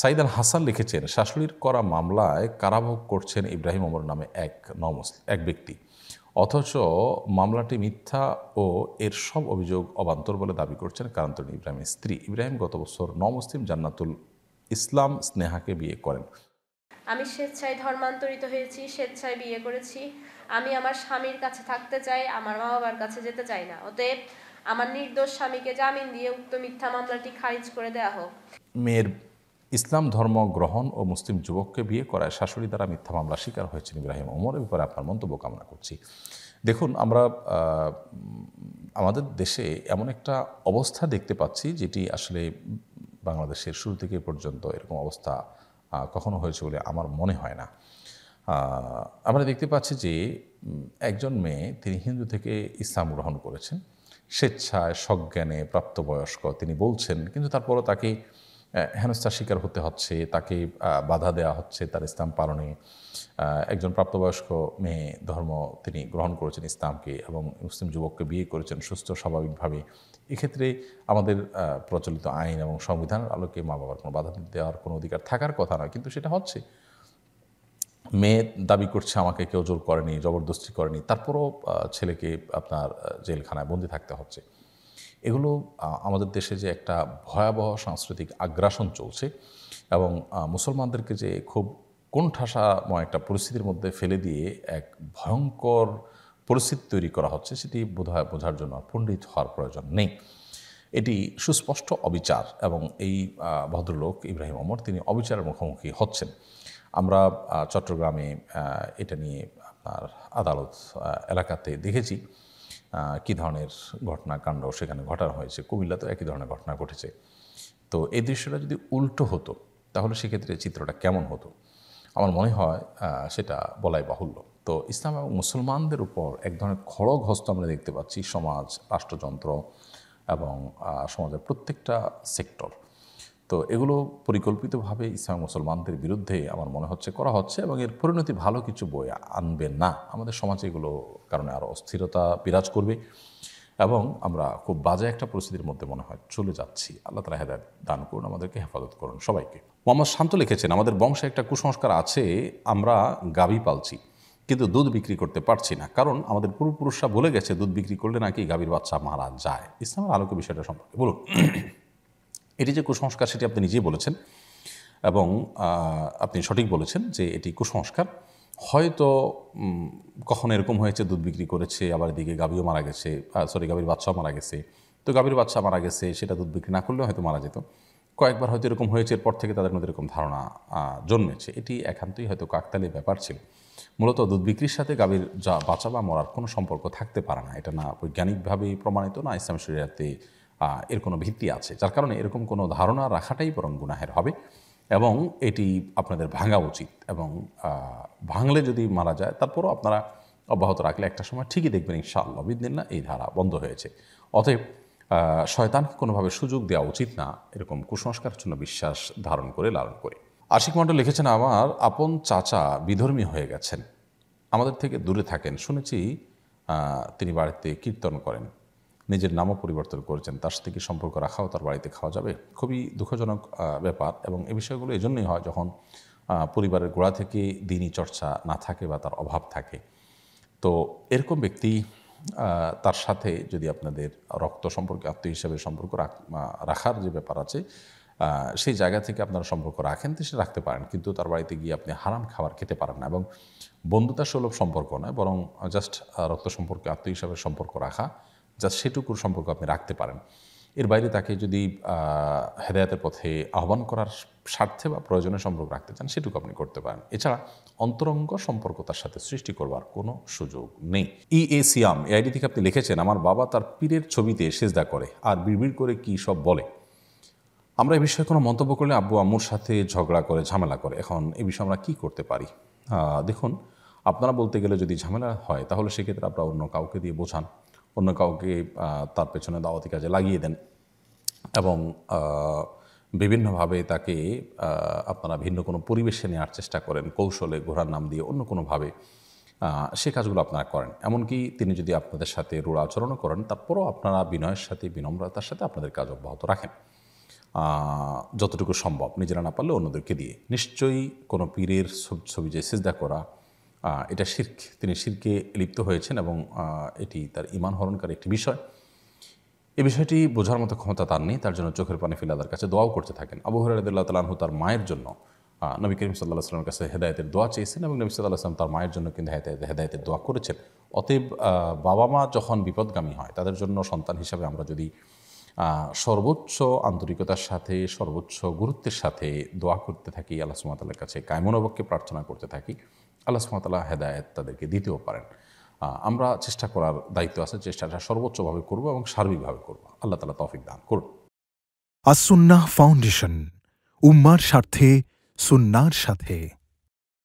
সাইদ আল হাসান লিখেছেন শাশুড়ির করা মামলায় কারাভোগ করছেন ইব্রাহিম ওমর নামে এক নমুসলিম এক ব্যক্তি অথচ মামলাটি মিথ্যা ও এর সব অভিযোগ অবান্তর বলে দাবি করছেন কারান্তরী ইব্রাহিমের স্ত্রী ইব্রাহিম গত বছর নমুসলিম জান্নাতুল ইসলাম স্নেহাকে বিয়ে করেন আমি স্বেচ্ছায় ধর্মান্তরিত হয়েছি স্বেচ্ছায় বিয়ে করেছি আমি আমার স্বামীর কাছে থাকতে চাই আমার মা বাবার কাছে যেতে চাই না অতএব আমার নির্দোষ স্বামীকে জামিন দিয়ে উক্ত মিথ্যা মামলাটি খারিজ করে দেয়া হোক মেয়ের ইসলাম ধর্ম গ্রহণ ও মুসলিম যুবককে বিয়ে করায় শাশুড়ি দ্বারা মিথ্যা মামলা শিকার হয়েছেন ইব্রাহিম ওমরের ব্যাপারে আপনার মন্তব্য কামনা করছি দেখুন আমরা আমাদের দেশে এমন একটা অবস্থা দেখতে পাচ্ছি যেটি আসলে বাংলাদেশের শুরু থেকে পর্যন্ত এরকম অবস্থা কখনো হয়েছে বলে আমার মনে হয় না আমরা দেখতে পাচ্ছি যে একজন মেয়ে তিনি হিন্দু থেকে ইসলাম গ্রহণ করেছেন স্বেচ্ছায় সজ্ঞানে প্রাপ্তবয়স্ক তিনি বলছেন কিন্তু তারপরও তাকে হেনস্থার শিকার হতে হচ্ছে তাকে বাধা দেওয়া হচ্ছে তার ইসলাম পালনে একজন প্রাপ্তবয়স্ক মেয়ে ধর্ম তিনি গ্রহণ করেছেন ইসলামকে এবং মুসলিম যুবককে বিয়ে করেছেন সুস্থ স্বাভাবিকভাবে এক্ষেত্রে আমাদের প্রচলিত আইন এবং সংবিধানের আলোকে মা বাবার কোনো বাধা দেওয়ার কোনো অধিকার থাকার কথা নয় কিন্তু সেটা হচ্ছে মেয়ে দাবি করছে আমাকে কেউ জোর করেনি জবরদস্তি করেনি তারপরও ছেলেকে আপনার জেলখানায় বন্দি থাকতে হচ্ছে এগুলো আমাদের দেশে যে একটা ভয়াবহ সাংস্কৃতিক আগ্রাসন চলছে এবং মুসলমানদেরকে যে খুব কোণঠাসাময় একটা পরিস্থিতির মধ্যে ফেলে দিয়ে এক ভয়ঙ্কর পরিস্থিতি তৈরি করা হচ্ছে সেটি বোধহয় বোঝার জন্য পণ্ডিত হওয়ার প্রয়োজন নেই এটি সুস্পষ্ট অবিচার এবং এই ভদ্রলোক ইব্রাহিম অমর তিনি অবিচারের মুখোমুখি হচ্ছেন আমরা চট্টগ্রামে এটা নিয়ে আপনার আদালত এলাকাতে দেখেছি কি ধরনের ঘটনা কাণ্ড সেখানে ঘটানো হয়েছে তো একই ধরনের ঘটনা ঘটেছে তো এই দৃশ্যটা যদি উল্টো হতো তাহলে সেক্ষেত্রে চিত্রটা কেমন হতো আমার মনে হয় সেটা বলাই বাহুল্য তো ইসলাম এবং মুসলমানদের উপর এক ধরনের খড়গ হস্ত আমরা দেখতে পাচ্ছি সমাজ রাষ্ট্রযন্ত্র এবং সমাজের প্রত্যেকটা সেক্টর তো এগুলো পরিকল্পিতভাবে ইসলাম মুসলমানদের বিরুদ্ধে আমার মনে হচ্ছে করা হচ্ছে এবং এর পরিণতি ভালো কিছু বই আনবে না আমাদের সমাজে এগুলো কারণে আরও অস্থিরতা বিরাজ করবে এবং আমরা খুব বাজে একটা পরিস্থিতির মধ্যে মনে হয় চলে যাচ্ছি আল্লাহ তালা হেদায়ত দান করুন আমাদেরকে হেফাজত করুন সবাইকে মোহাম্মদ শান্ত লিখেছেন আমাদের বংশে একটা কুসংস্কার আছে আমরা গাভী পালছি কিন্তু দুধ বিক্রি করতে পারছি না কারণ আমাদের পূর্বপুরুষরা বলে গেছে দুধ বিক্রি করলে নাকি গাভীর বাচ্চা মারা যায় ইসলামের আলোকে বিষয়টা সম্পর্কে বলুন এটি যে কুসংস্কার সেটি আপনি নিজেই বলেছেন এবং আপনি সঠিক বলেছেন যে এটি কুসংস্কার হয়তো কখন এরকম হয়েছে দুধ বিক্রি করেছে আবার এদিকে গাভীও মারা গেছে সরি গাভীর বাচ্চাও মারা গেছে তো গাভীর বাচ্চা মারা গেছে সেটা দুধ বিক্রি না করলে হয়তো মারা যেত কয়েকবার হয়তো এরকম হয়েছে এরপর থেকে তাদের মধ্যে এরকম ধারণা জন্মেছে এটি একান্তই হয়তো কাকতালীয় ব্যাপার ছিল মূলত দুধ বিক্রির সাথে গাভীর যা বাঁচা বা মরার কোনো সম্পর্ক থাকতে পারে না এটা না বৈজ্ঞানিকভাবে প্রমাণিত না ইসলাম শরীরাতে এর কোনো ভিত্তি আছে যার কারণে এরকম কোনো ধারণা রাখাটাই বরং গুনাহের হবে এবং এটি আপনাদের ভাঙা উচিত এবং ভাঙলে যদি মারা যায় তারপরও আপনারা অব্যাহত রাখলে একটা সময় ঠিকই দেখবেন ইনশাআল্লাহ না এই ধারা বন্ধ হয়েছে অতএব শয়তানকে কোনোভাবে সুযোগ দেওয়া উচিত না এরকম কুসংস্কারের জন্য বিশ্বাস ধারণ করে লালন করে আশিক মণ্ডল লিখেছেন আমার আপন চাচা বিধর্মী হয়ে গেছেন আমাদের থেকে দূরে থাকেন শুনেছি তিনি বাড়িতে কীর্তন করেন নিজের নামও পরিবর্তন করেছেন তার সাথে কি সম্পর্ক রাখাও তার বাড়িতে খাওয়া যাবে খুবই দুঃখজনক ব্যাপার এবং এ বিষয়গুলো এই জন্যই হয় যখন পরিবারের গোড়া থেকে দিনই চর্চা না থাকে বা তার অভাব থাকে তো এরকম ব্যক্তি তার সাথে যদি আপনাদের রক্ত সম্পর্কে আত্মীয় হিসাবে সম্পর্ক রাখার যে ব্যাপার আছে সেই জায়গা থেকে আপনারা সম্পর্ক রাখেন তো সে রাখতে পারেন কিন্তু তার বাড়িতে গিয়ে আপনি হারাম খাবার খেতে পারেন না এবং বন্ধুতা সুলভ সম্পর্ক নয় বরং জাস্ট রক্ত সম্পর্কে আত্মীয় হিসাবে সম্পর্ক রাখা যা সেটুকুর সম্পর্ক আপনি রাখতে পারেন এর বাইরে তাকে যদি হেদায়তের পথে আহ্বান করার স্বার্থে বা প্রয়োজনে সম্পর্ক রাখতে চান সেটুকু আপনি করতে পারেন এছাড়া অন্তরঙ্গ সম্পর্ক তার সাথে সৃষ্টি করবার কোনো সুযোগ নেই ই এ সিয়াম এ আইডি থেকে আপনি লিখেছেন আমার বাবা তার পীরের ছবিতে সেজদা করে আর বিড়বিড় করে কি সব বলে আমরা এ বিষয়ে কোনো মন্তব্য করলে আব্বু আম্মুর সাথে ঝগড়া করে ঝামেলা করে এখন এ বিষয়ে আমরা কী করতে পারি দেখুন আপনারা বলতে গেলে যদি ঝামেলা হয় তাহলে সেক্ষেত্রে আপনারা অন্য কাউকে দিয়ে বোঝান অন্য কাউকে তার পেছনে দাওয়াতি কাজে লাগিয়ে দেন এবং বিভিন্নভাবে তাকে আপনারা ভিন্ন কোনো পরিবেশে নেওয়ার চেষ্টা করেন কৌশলে ঘোড়ার নাম দিয়ে অন্য কোনোভাবে সে কাজগুলো আপনারা করেন এমনকি তিনি যদি আপনাদের সাথে রূঢ় আচরণও করেন তারপরও আপনারা বিনয়ের সাথে বিনম্রতার সাথে আপনাদের কাজ অব্যাহত রাখেন যতটুকু সম্ভব নিজেরা না পারলে অন্যদেরকে দিয়ে নিশ্চয়ই কোনো পীরের ছবি যে সিজদা করা এটা শির্ক তিনি শিরকে লিপ্ত হয়েছেন এবং এটি তার ইমান হরণকারী একটি বিষয় এই বিষয়টি বোঝার মতো ক্ষমতা তার নেই তার জন্য চোখের পানি ফেলে আদার কাছে দোয়াও করতে থাকেন আবু হরাইদুল্লাহ তালাহু তার মায়ের জন্য নবী করিম সাল্লাহ আসলামের কাছে হেদায়তের দোয়া চেয়েছেন এবং নবী সাল্লাহ আসলাম তার মায়ের জন্য কিন্তু হেদায়তের দোয়া করেছেন অতএব বাবা মা যখন বিপদগামী হয় তাদের জন্য সন্তান হিসাবে আমরা যদি সর্বোচ্চ আন্তরিকতার সাথে সর্বোচ্চ গুরুত্বের সাথে দোয়া করতে থাকি আল্লাহ সুমাতালের কাছে কায়মনোবককে প্রার্থনা করতে থাকি আল্লাহ সুমতলা হেদায়ত তাদেরকে দিতেও পারেন আমরা চেষ্টা করার দায়িত্ব আছে চেষ্টাটা সর্বোচ্চভাবে করব এবং সার্বিকভাবে করব আল্লাহ তালা তফিক দান করুন আসুন্না ফাউন্ডেশন উম্মার স্বার্থে সুন্নার সাথে